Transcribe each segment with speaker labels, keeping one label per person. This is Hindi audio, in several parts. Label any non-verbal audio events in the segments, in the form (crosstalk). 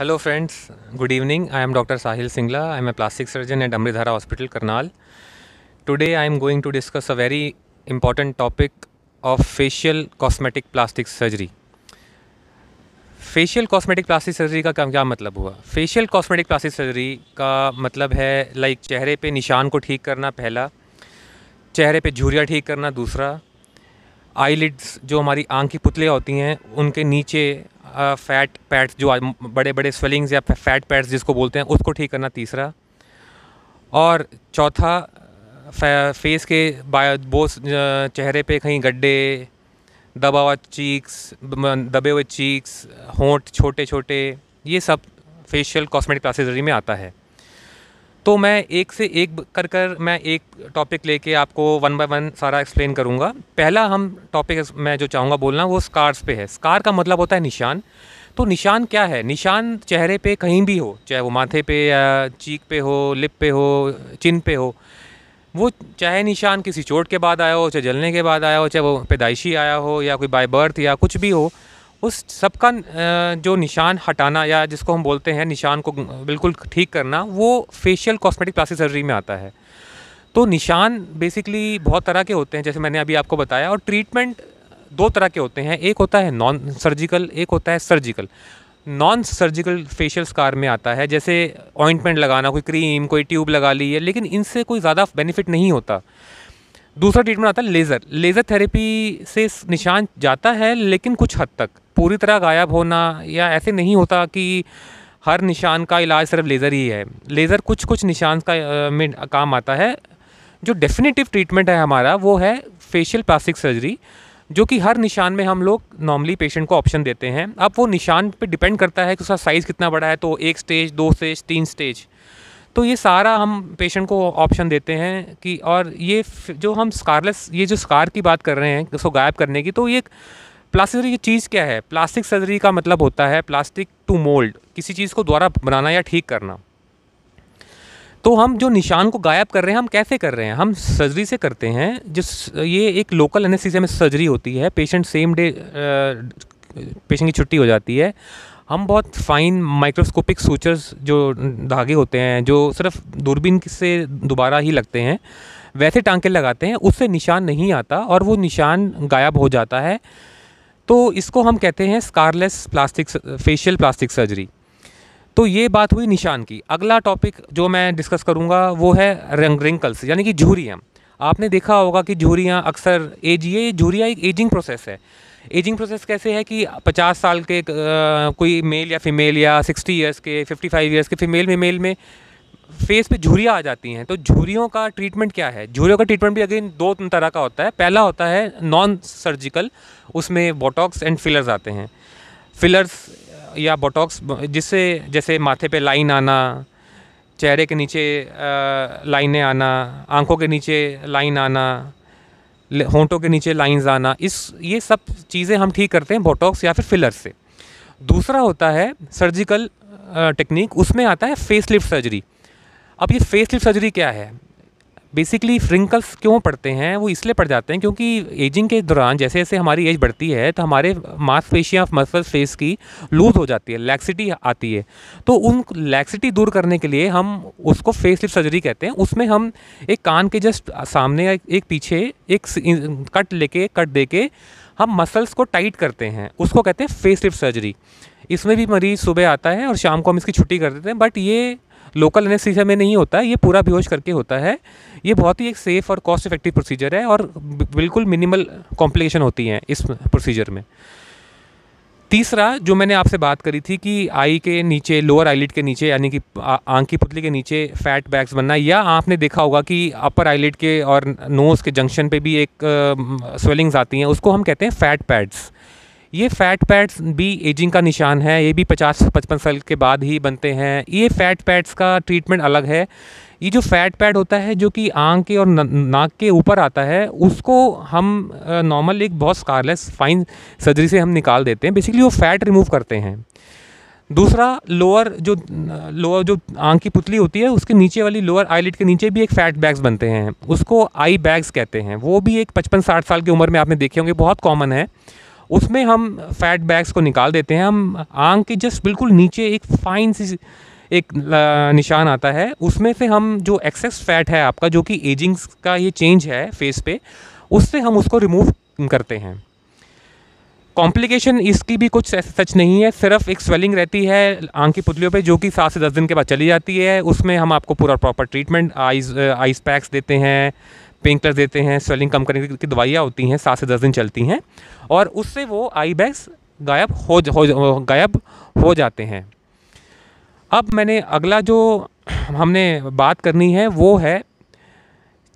Speaker 1: hello friends good evening I am doctor Sahil Singla I am a plastic surgeon at Amritdhara hospital Karnal today I am going to discuss a very important topic of facial cosmetic plastic surgery facial cosmetic plastic surgery का क्या मतलब हुआ फेशियल कॉस्मेटिक प्लास्टिक सर्जरी का मतलब है लाइक like, चेहरे पे निशान को ठीक करना पहला चेहरे पे झुरिया ठीक करना दूसरा आईलिड्स जो हमारी आंख की पुतलियाँ होती हैं उनके नीचे फ़ैट पैड्स जो बड़े बड़े स्वेलिंग्स या फैट पैड्स जिसको बोलते हैं उसको ठीक करना तीसरा और चौथा फेस के बोस चेहरे पे कहीं गड्ढे दबा हुआ चीक्स दबे हुए चीक्स होंठ छोटे छोटे ये सब फेशियल कॉस्मेटिक प्लास्टिक सर्जरी में आता है तो मैं एक से एक कर कर मैं एक टॉपिक लेके आपको वन बाय वन सारा एक्सप्लेन करूँगा पहला हम टॉपिक मैं जो चाहूँगा बोलना वो स्कार्स पे है स्कार का मतलब होता है निशान तो निशान क्या है निशान चेहरे पे कहीं भी हो चाहे वो माथे पे या चीक पे हो लिप पे हो चिन पे हो वो चाहे निशान किसी चोट के बाद आया हो चाहे जलने के बाद आया हो चाहे वो पैदाइशी आया हो या कोई बाय बर्थ या कुछ भी हो उस सबका जो निशान हटाना या जिसको हम बोलते हैं निशान को बिल्कुल ठीक करना वो फेशियल कॉस्मेटिक प्लास्टिक सर्जरी में आता है तो निशान बेसिकली बहुत तरह के होते हैं जैसे मैंने अभी आपको बताया और ट्रीटमेंट दो तरह के होते हैं एक होता है नॉन सर्जिकल एक होता है surgical non surgical facial scar में आता है जैसे ऑइंटमेंट लगाना कोई क्रीम कोई ट्यूब लगा ली है लेकिन इनसे कोई ज़्यादा बेनिफिट नहीं होता दूसरा ट्रीटमेंट आता है लेज़र लेज़र थेरेपी से निशान जाता है लेकिन कुछ हद तक पूरी तरह गायब होना या ऐसे नहीं होता कि हर निशान का इलाज सिर्फ लेज़र ही है लेज़र कुछ कुछ निशान का में काम आता है जो डेफिनेटिव ट्रीटमेंट है हमारा वो है फेशियल प्लास्टिक सर्जरी जो कि हर निशान में हम लोग नॉर्मली पेशेंट को ऑप्शन देते हैं अब वो निशान पे डिपेंड करता है कि उसका साइज़ कितना बड़ा है तो एक स्टेज दो स्टेज तीन स्टेज तो ये सारा हम पेशेंट को ऑप्शन देते हैं कि और ये जो हम स्कारलेस ये जो स्कार की बात कर रहे हैं उसको गायब करने की तो ये प्लास्टिक सर्जरी की चीज़ क्या है प्लास्टिक सर्जरी का मतलब होता है प्लास्टिक टू मोल्ड किसी चीज़ को दोबारा बनाना या ठीक करना तो हम जो निशान को गायब कर रहे हैं हम कैसे कर रहे हैं हम सर्जरी से करते हैं जिस ये एक लोकल एनेस्थीसिया में सर्जरी होती है पेशेंट सेम डे पेशेंट की छुट्टी हो जाती है हम बहुत फ़ाइन माइक्रोस्कोपिक सूचर्स जो धागे होते हैं जो सिर्फ दूरबीन से दोबारा ही लगते हैं वैसे टांके लगाते हैं उससे निशान नहीं आता और वो निशान गायब हो जाता है तो इसको हम कहते हैं scarless plastic facial plastic surgery तो ये बात हुई निशान की अगला टॉपिक जो मैं डिस्कस करूँगा वो है रंग रिंकल्स यानी कि झूरियाँ आपने देखा होगा कि झूरियाँ अक्सर एज ये झूरिया एक एजिंग प्रोसेस है एजिंग प्रोसेस कैसे है कि 50 साल के कोई मेल या फीमेल या 60 इयर्स के 55 ईयर्स के फीमेल में मेल में फेस पे झुरियाँ आ जाती हैं तो झुरियों का ट्रीटमेंट क्या है झुरियों का ट्रीटमेंट भी अगेन दो तरह का होता है पहला होता है नॉन सर्जिकल उसमें बोटॉक्स एंड फिलर्स आते हैं फिलर्स या बोटॉक्स जिससे जैसे माथे पे लाइन आना चेहरे के नीचे लाइनें आना आंखों के नीचे लाइन आना होंठों के नीचे लाइंस आना इस ये सब चीज़ें हम ठीक करते हैं बोटॉक्स या फिर फिलर से दूसरा होता है सर्जिकल टेक्निक उसमें आता है फेस लिफ्ट सर्जरी अब ये फेस लिफ्ट सर्जरी क्या है बेसिकली फ्रिंकल्स क्यों पड़ते हैं वो इसलिए पड़ जाते हैं क्योंकि एजिंग के दौरान जैसे जैसे हमारी एज बढ़ती है तो हमारे मांसपेशियाँ मसल फेस की लूज़ हो जाती है लैक्सिटी आती है तो उन लैक्सिटी दूर करने के लिए हम उसको फेस लिप सर्जरी कहते हैं उसमें हम एक कान के जस्ट सामने एक पीछे एक कट लेके कट दे के हम मसल्स को टाइट करते हैं उसको कहते हैं फेस लिप सर्जरी इसमें भी मरीज़ सुबह आता है और शाम को हम इसकी छुट्टी कर देते हैं बट ये लोकल एनेस्थीसिया में नहीं होता ये पूरा बेहोश करके होता है ये बहुत ही एक सेफ़ और कॉस्ट इफेक्टिव प्रोसीजर है और बिल्कुल मिनिमल कॉम्प्लिकेशन होती हैं इस प्रोसीजर में तीसरा जो मैंने आपसे बात करी थी कि आई के नीचे लोअर आईलिड के नीचे यानी कि आंख की पुतली के नीचे फैट बैग्स बनना या आपने देखा होगा कि अपर आईलिड के और नोज़ के जंक्शन पे भी एक स्वेलिंग्स आती हैं उसको हम कहते हैं फैट पैड्स ये फैट पैड्स भी एजिंग का निशान है ये भी पचास पचपन साल के बाद ही बनते हैं ये फैट पैड्स का ट्रीटमेंट अलग है ये जो फैट पैड होता है जो कि आँख के और नाक के ऊपर आता है उसको हम नॉर्मल एक बहुत स्कारलेस फाइन सर्जरी से हम निकाल देते हैं बेसिकली वो फैट रिमूव करते हैं दूसरा लोअर जो लोअर जो आँख की पुतली होती है उसके नीचे वाली लोअर आईलिट के नीचे भी एक फैट बैग्स बनते हैं उसको आई बैग्स कहते हैं वो भी एक पचपन साठ साल की उम्र में आपने देखे होंगे बहुत कॉमन है उसमें हम फैट बैग्स को निकाल देते हैं हम आंख के जस्ट बिल्कुल नीचे एक फाइन सी एक निशान आता है उसमें से हम जो एक्सेस फैट है आपका जो कि एजिंग्स का ये चेंज है फेस पे उससे हम उसको रिमूव करते हैं कॉम्प्लिकेशन इसकी भी कुछ सच नहीं है सिर्फ एक स्वेलिंग रहती है आंख की पुतलियों पे जो कि सात से दस दिन के बाद चली जाती है उसमें हम आपको पूरा proper treatment eyes ice packs देते हैं पेन किलर देते हैं स्वेलिंग कम करने की दवाइयाँ होती हैं सात से दस दिन चलती हैं और उससे वो आई बैग्स गायब हो, हो गायब हो जाते हैं अब मैंने अगला जो हमने बात करनी है वो है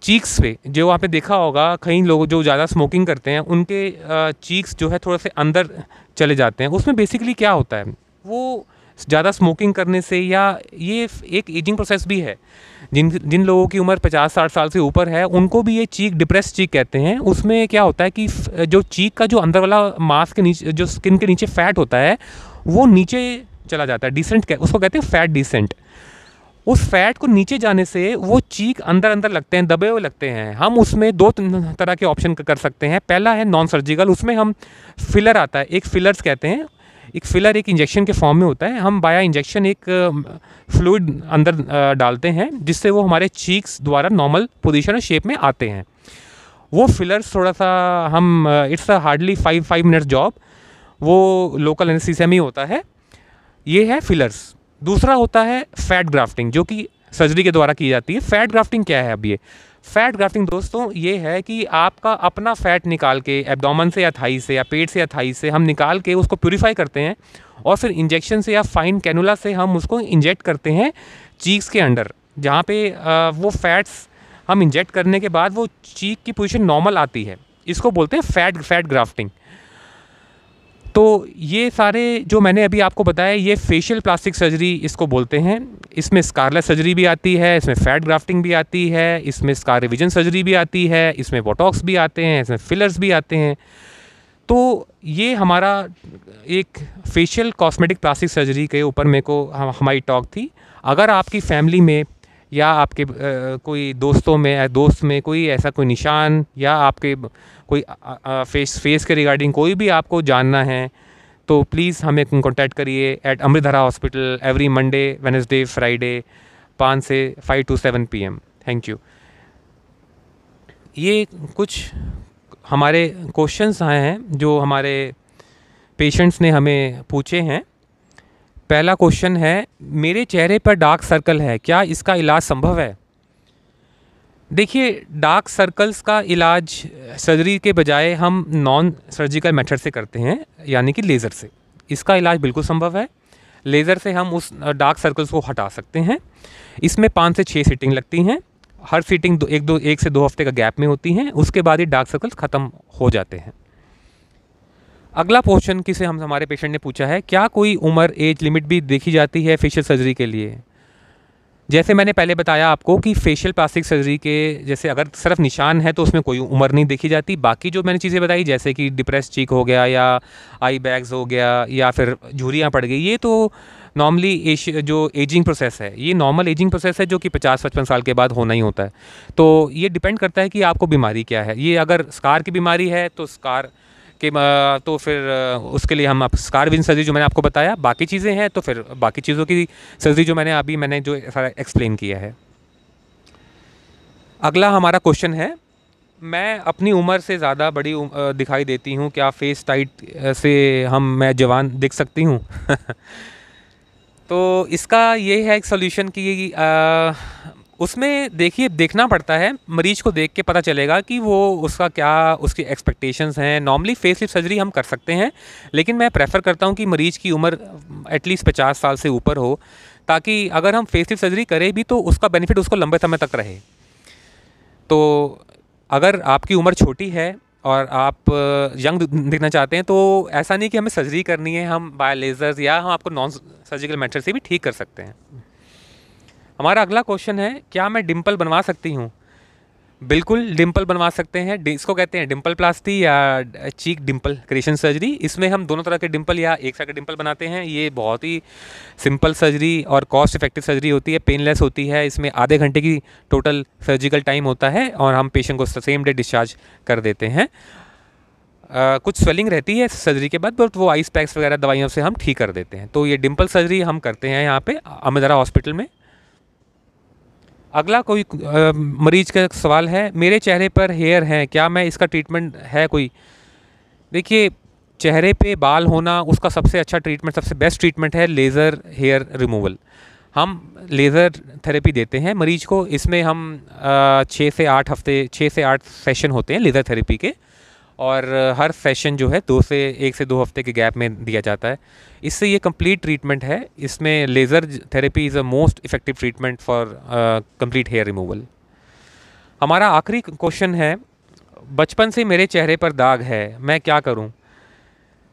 Speaker 1: चीक्स पे जो आपने देखा होगा कई लोग जो ज़्यादा स्मोकिंग करते हैं उनके चीक्स जो है थोड़ा से अंदर चले जाते हैं उसमें बेसिकली क्या होता है वो ज़्यादा स्मोकिंग करने से या ये एक एजिंग प्रोसेस भी है जिन जिन लोगों की उम्र पचास साठ साल से ऊपर है उनको भी ये चीक डिप्रेस चीक कहते हैं उसमें क्या होता है कि जो चीक का जो अंदर वाला मांस के नीचे जो स्किन के नीचे फैट होता है वो नीचे चला जाता है डिसेंट कह, उसको कहते हैं फैट डिसेंट उस फैट को नीचे जाने से वो चीक अंदर अंदर लगते हैं दबे हुए लगते हैं हम उसमें दो तरह के ऑप्शन कर सकते हैं पहला है नॉन सर्जिकल उसमें हम फिलर आता है एक फिलर्स कहते हैं एक फिलर एक इंजेक्शन के फॉर्म में होता है हम बाया इंजेक्शन एक फ्लूड अंदर डालते हैं जिससे वो हमारे चीक्स द्वारा नॉर्मल पोजिशन और शेप में आते हैं वो फिलर्स थोड़ा सा हम it's a hardly five five minutes job वो लोकल में ही होता है ये है फिलर्स दूसरा होता है फैट ग्राफ्टिंग जो कि सर्जरी के द्वारा की जाती है फैट ग्राफ्टिंग क्या है अब ये फैट ग्राफ्टिंग दोस्तों ये है कि आपका अपना फैट निकाल के एबडोमन से या थाई से या पेट से या थाई से हम निकाल के उसको प्योरीफाई करते हैं और फिर इंजेक्शन से या फाइन कैनुला से हम उसको इंजेक्ट करते हैं चीक्स के अंडर जहाँ पे वो फैट्स हम इंजेक्ट करने के बाद वो चीक की पोजीशन नॉर्मल आती है इसको बोलते हैं फैट फैट ग्राफ्टिंग तो ये सारे जो मैंने अभी आपको बताया ये फेशियल प्लास्टिक सर्जरी इसको बोलते हैं इसमें स्कारलेस सर्जरी भी आती है इसमें फैट ग्राफ्टिंग भी आती है इसमें स्कार रिविजन सर्जरी भी आती है इसमें बोटॉक्स भी आते हैं इसमें फिलर्स भी आते हैं तो ये हमारा एक फेशियल कॉस्मेटिक प्लास्टिक सर्जरी के ऊपर मेरे को हमारी टॉक थी अगर आपकी फैमिली में या आपके कोई दोस्तों में दोस्त में कोई ऐसा कोई निशान या आपके कोई फेस फेस के रिगार्डिंग कोई भी आपको जानना है तो प्लीज़ हमें कॉन्टैक्ट करिए at Amritdhara hospital every Monday Wednesday Friday पाँच से five to seven P thank you ये कुछ हमारे क्वेश्चंस आए हैं जो हमारे पेशेंट्स ने हमें पूछे हैं पहला क्वेश्चन है मेरे चेहरे पर डार्क सर्कल है क्या इसका इलाज संभव है देखिए डार्क सर्कल्स का इलाज सर्जरी के बजाय हम नॉन सर्जिकल मेथड से करते हैं यानी कि लेज़र से इसका इलाज बिल्कुल संभव है लेज़र से हम उस डार्क सर्कल्स को हटा सकते हैं इसमें पाँच से छः सीटिंग लगती हैं हर सीटिंग दो एक दो एक से दो हफ्ते का गैप में होती हैं उसके बाद ही डार्क सर्कल्स ख़त्म हो जाते हैं अगला क्वेश्चन किसे हम हमारे पेशेंट ने पूछा है क्या कोई उम्र एज लिमिट भी देखी जाती है फेशियल सर्जरी के लिए जैसे मैंने पहले बताया आपको कि फेशियल प्लास्टिक सर्जरी के जैसे अगर सिर्फ निशान है तो उसमें कोई उम्र नहीं देखी जाती बाकी जो मैंने चीज़ें बताई जैसे कि डिप्रेस चीक हो गया या आई बैग्स हो गया या फिर झूरियाँ पड़ गई ये तो नॉर्मली एश जो एजिंग प्रोसेस है ये नॉर्मल एजिंग प्रोसेस है जो कि पचास पचपन साल के बाद होना ही होता है तो ये डिपेंड करता है कि आपको बीमारी क्या है ये अगर स्कार की बीमारी है तो स्कार कि तो फिर उसके लिए हम आप विन सर्जरी जो मैंने आपको बताया बाकी चीज़ें हैं तो फिर बाकी चीज़ों की सर्जरी जो मैंने अभी मैंने जो सारा एक्सप्लेन किया है अगला हमारा क्वेश्चन है मैं अपनी उम्र से ज़्यादा बड़ी दिखाई देती हूँ क्या फेस टाइट से हम मैं जवान दिख सकती हूँ (laughs) तो इसका ये है एक सोल्यूशन कि उसमें देखिए देखना पड़ता है मरीज को देख के पता चलेगा कि वो उसका क्या उसकी एक्सपेक्टेशंस हैं नॉर्मली फेस लिप सर्जरी हम कर सकते हैं लेकिन मैं प्रेफर करता हूँ कि मरीज़ की उम्र एटलीस्ट पचास साल से ऊपर हो ताकि अगर हम फेस लिप सर्जरी करें भी तो उसका बेनिफिट उसको लंबे समय तक रहे तो अगर आपकी उम्र छोटी है और आप यंग दिखना चाहते हैं तो ऐसा नहीं कि हमें सर्जरी करनी है हम बायो लेज़र्स या हम आपको नॉन सर्जिकल मेथड से भी ठीक कर सकते हैं हमारा अगला क्वेश्चन है क्या मैं डिम्पल बनवा सकती हूँ बिल्कुल डिम्पल बनवा सकते हैं इसको कहते हैं डिम्पल प्लास्टी या चीक डिम्पल क्रिएशन सर्जरी इसमें हम दोनों तरह के डिम्पल या एक साइड के डिम्पल बनाते हैं ये बहुत ही सिंपल सर्जरी और कॉस्ट इफेक्टिव सर्जरी होती है पेनलेस होती है इसमें आधे घंटे की टोटल सर्जिकल टाइम होता है और हम पेशेंट को सेम डे डिस्चार्ज कर देते हैं आ, कुछ स्वेलिंग रहती है सर्जरी के बाद बट वो आइस पैक्स वगैरह दवाइयों से हम ठीक कर देते हैं तो ये डिम्पल सर्जरी हम करते हैं यहाँ पे अमेदरा हॉस्पिटल में अगला कोई आ, मरीज का सवाल है मेरे चेहरे पर हेयर हैं क्या मैं इसका ट्रीटमेंट है कोई देखिए चेहरे पे बाल होना उसका सबसे अच्छा ट्रीटमेंट सबसे बेस्ट ट्रीटमेंट है लेज़र हेयर रिमूवल हम लेज़र थेरेपी देते हैं मरीज को इसमें हम छः से आठ हफ्ते छः से आठ सेशन होते हैं लेज़र थेरेपी के और हर सेशन जो है दो से एक से दो हफ्ते के गैप में दिया जाता है इससे ये कंप्लीट ट्रीटमेंट है इसमें laser therapy is a most effective treatment for complete hair removal हमारा आखिरी क्वेश्चन है बचपन से मेरे चेहरे पर दाग है मैं क्या करूँ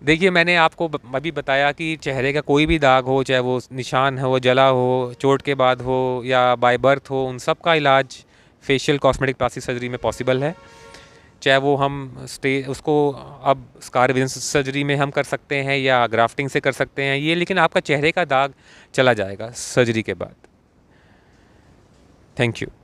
Speaker 1: देखिए मैंने आपको अभी बताया कि चेहरे का कोई भी दाग हो चाहे वो निशान हो जला हो चोट के बाद हो या बाय बर्थ हो उन सब का इलाज फेशियल कॉस्मेटिक प्लास्टिक सर्जरी में पॉसिबल है चाहे वो हम स्टे उसको अब स्कार सर्जरी में हम कर सकते हैं या ग्राफ्टिंग से कर सकते हैं ये लेकिन आपका चेहरे का दाग चला जाएगा सर्जरी के बाद थैंक यू